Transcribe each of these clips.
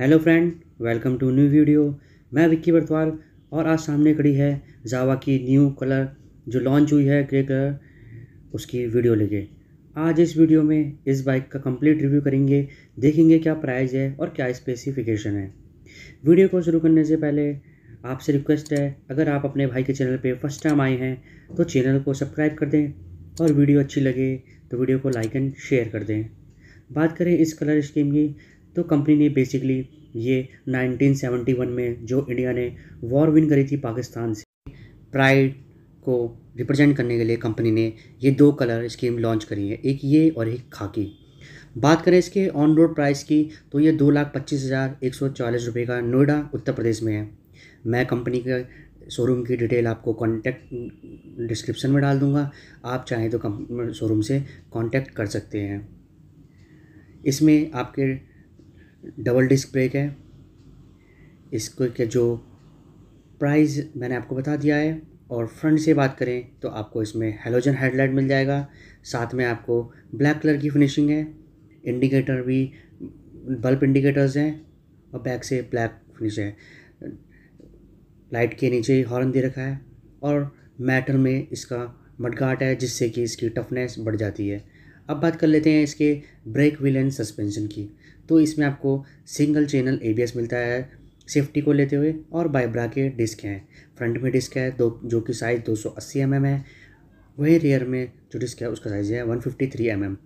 Hello friend welcome to new video मैं विक्की बर्तवाल और आज सामने खड़ी है जावा की न्यू कलर जो लॉन्च हुई है ग्रे कलर उसकी वीडियो लेके आज इस वीडियो में इस बाइक का कंप्लीट रिव्यू करेंगे देखेंगे क्या प्राइस है और क्या स्पेसिफिकेशन है वीडियो को शुरू करने से पहले आपसे रिक्वेस्ट है अगर आप अपने भाई के चैनल पर फर्स्ट टाइम आए हैं तो चैनल को सब्सक्राइब कर दें और वीडियो अच्छी लगे तो वीडियो को लाइक एंड शेयर कर दें बात करें इस कलर स्कीम की तो कंपनी ने बेसिकली ये 1971 में जो इंडिया ने वॉर विन करी थी पाकिस्तान से प्राइड को रिप्रेजेंट करने के लिए कंपनी ने ये दो कलर स्कीम लॉन्च करी है एक ये और एक खाकी बात करें इसके ऑन रोड प्राइस की तो ये दो लाख पच्चीस हज़ार एक सौ चालीस रुपये का नोएडा उत्तर प्रदेश में है मैं कंपनी के शोरूम की डिटेल आपको कॉन्टैक्ट डिस्क्रिप्शन में डाल दूँगा आप चाहें तो शोरूम से कॉन्टैक्ट कर सकते हैं इसमें आपके डबल डिस्क ब्रेक है इसको के जो प्राइस मैंने आपको बता दिया है और फ्रंट से बात करें तो आपको इसमें हेलोजन हेडलाइट मिल जाएगा साथ में आपको ब्लैक कलर की फिनिशिंग है इंडिकेटर भी बल्ब इंडिकेटर्स हैं और बैक से ब्लैक फिनिश है लाइट के नीचे हॉर्न दे रखा है और मैटर में इसका मडगाट है जिससे कि इसकी टफनेस बढ़ जाती है अब बात कर लेते हैं इसके ब्रेक व्हील एंड सस्पेंशन की तो इसमें आपको सिंगल चैनल ए मिलता है सेफ्टी को लेते हुए और बाइब्रा के डिस्क हैं फ्रंट में डिस्क है दो जो कि साइज़ दो सौ mm है वहीं रियर में जो डिस्क है उसका साइज़ है 153 फिफ्टी mm.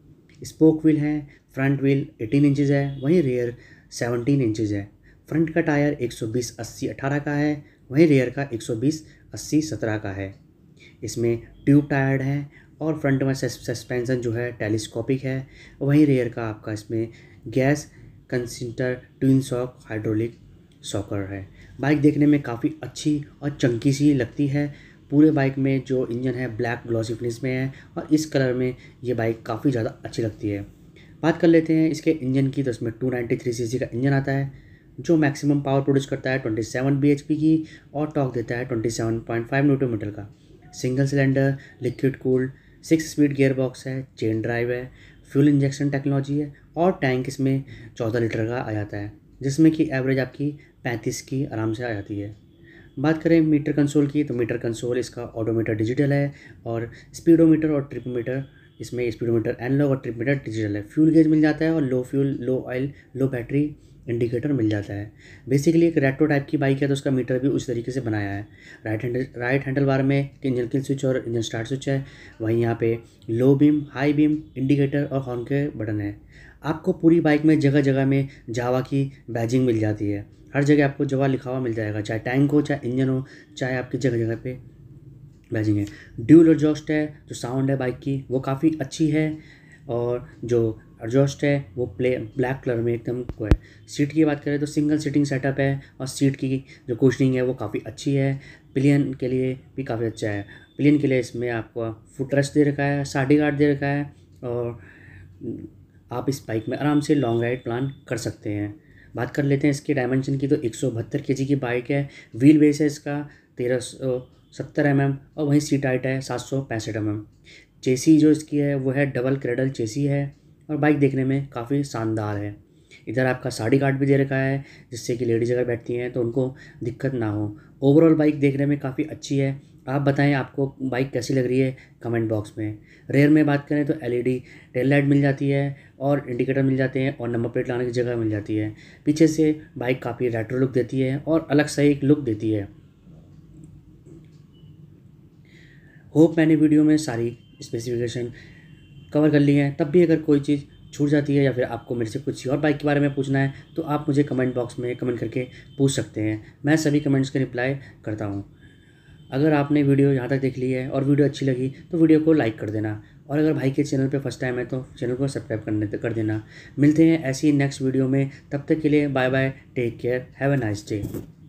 स्पोक व्हील है फ्रंट व्हील 18 इंचेस है वहीं रियर 17 इंचेस है फ्रंट का टायर 120 80 18 का है वहीं रियर का 120 80 17 का है इसमें ट्यूब टायर है और फ्रंट में सस्पेंसन जो है टेलीस्कोपिक है वहीं रेयर का आपका इसमें gas canister twin shock hydraulic shocker है बाइक देखने में काफ़ी अच्छी और चंकी सी लगती है पूरे बाइक में जो इंजन है ब्लैक ग्लॉसी फिनिश में है और इस कलर में ये बाइक काफ़ी ज़्यादा अच्छी लगती है बात कर लेते हैं इसके इंजन की तो इसमें टू नाइन्टी का इंजन आता है जो मैक्सिमम पावर प्रोड्यूस करता है 27 bhp की और टॉक देता है 27.5 सेवन मीटर का single cylinder liquid cooled six speed gear box है चेन ड्राइव है फ्यूल इंजेक्शन टेक्नोलॉजी है और टैंक इसमें चौदह लीटर का आ जाता है जिसमें कि एवरेज आपकी पैंतीस की आराम से आ जाती है बात करें मीटर कंसोल की तो मीटर कंसोल इसका ऑटोमीटर डिजिटल है और स्पीडोमीटर और ट्रिपोमीटर इसमें स्पीडोमीटर एनलॉग और ट्रिपोमीटर डिजिटल है फ्यूल गेज मिल जाता है और low fuel low oil low battery indicator मिल जाता है बेसिकली एक रेट्रो टाइप की बाइक है तो उसका मीटर भी उस तरीके से बनाया है right handle right handle bar में इंजन किल स्विच और इंजन स्टार्ट स्विच है वहीं यहाँ पे low beam high beam indicator और हॉर्न के बटन है आपको पूरी बाइक में जगह जगह में जावा की बैजिंग मिल जाती है हर जगह आपको जवा लिखा हुआ मिल जाएगा चाहे टैंक हो चाहे इंजन हो चाहे आपकी जगह जगह पर बैजिंग है ड्यूल जॉस्ट है जो साउंड है बाइक की वो काफ़ी अच्छी है और जो हॉस्ट है वो प्ले ब्लैक कलर में एकदम को है सीट की बात करें तो सिंगल सीटिंग सेटअप है और सीट की जो कुशनिंग है वो काफ़ी अच्छी है पिलियन के लिए भी काफ़ी अच्छा है पिलियन के लिए इसमें आपको फुटरेस्ट दे रखा है साढ़े गार्ड दे रखा है और आप इस बाइक में आराम से लॉन्ग राइड प्लान कर सकते हैं बात कर लेते हैं इसके डायमेंशन की तो एक सौ बहत्तर के जी की बाइक है व्हील बेस है इसका तेरह सौ सत्तर एम एम और वहीं सीट हाइट है सात सौ पैंसठ एम एम चेसी जो इसकी है वो है डबल क्रेडल चेसी है और बाइक देखने में काफ़ी शानदार है इधर आपका साड़ी कार्ड भी दे रखा है जिससे कि लेडीज़ अगर बैठती हैं तो उनको दिक्कत ना हो ओवरऑल बाइक देखने में काफ़ी अच्छी है आप बताएं आपको बाइक कैसी लग रही है कमेंट बॉक्स में रेयर में बात करें तो एलईडी टेल लाइट मिल जाती है और इंडिकेटर मिल जाते हैं और नंबर प्लेट लाने की जगह मिल जाती है पीछे से बाइक काफ़ी रेट्रो लुक देती है और अलग सा एक लुक देती है होप मैंने वीडियो में सारी स्पेसिफिकेशन कवर कर लिए हैं तब भी अगर कोई चीज़ छूट जाती है या फिर आपको मेरे से कुछ और बाइक के बारे में पूछना है तो आप मुझे कमेंट बॉक्स में कमेंट करके पूछ सकते हैं मैं सभी कमेंट्स के रिप्लाई करता हूँ अगर आपने वीडियो यहाँ तक देख ली है और वीडियो अच्छी लगी तो वीडियो को लाइक कर देना और अगर भाई के चैनल पे फर्स्ट टाइम है तो चैनल को सब्सक्राइब करने कर देना मिलते हैं ऐसी नेक्स्ट वीडियो में तब तक के लिए bye bye take care have a nice day